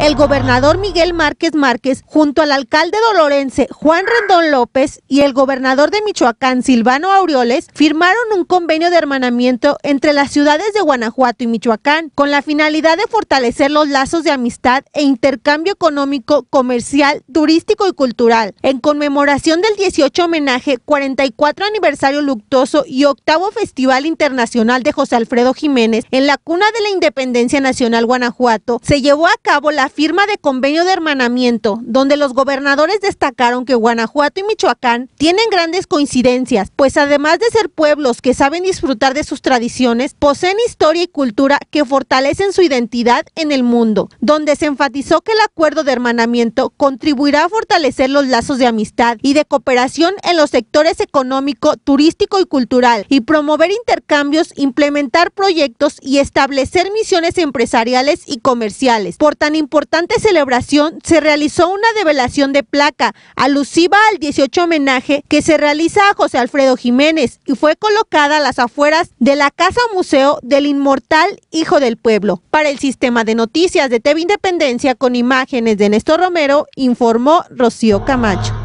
el gobernador Miguel Márquez Márquez, junto al alcalde dolorense Juan Rendón López y el gobernador de Michoacán Silvano Aureoles, firmaron un convenio de hermanamiento entre las ciudades de Guanajuato y Michoacán, con la finalidad de fortalecer los lazos de amistad e intercambio económico, comercial, turístico y cultural, en conmemoración del 18 homenaje, 44 aniversario luctuoso y octavo Festival Internacional de José Alfredo Jiménez en la cuna de la Independencia Nacional Guanajuato, se llevó a cabo la firma de convenio de hermanamiento, donde los gobernadores destacaron que Guanajuato y Michoacán tienen grandes coincidencias, pues además de ser pueblos que saben disfrutar de sus tradiciones, poseen historia y cultura que fortalecen su identidad en el mundo, donde se enfatizó que el acuerdo de hermanamiento contribuirá a fortalecer los lazos de amistad y de cooperación en los sectores económico, turístico y cultural, y promover intercambios, implementar proyectos y establecer misiones empresariales y comerciales. Por tan importante importante celebración se realizó una develación de placa alusiva al 18 homenaje que se realiza a José Alfredo Jiménez y fue colocada a las afueras de la Casa Museo del Inmortal Hijo del Pueblo. Para el sistema de noticias de TV Independencia con imágenes de Néstor Romero, informó Rocío Camacho.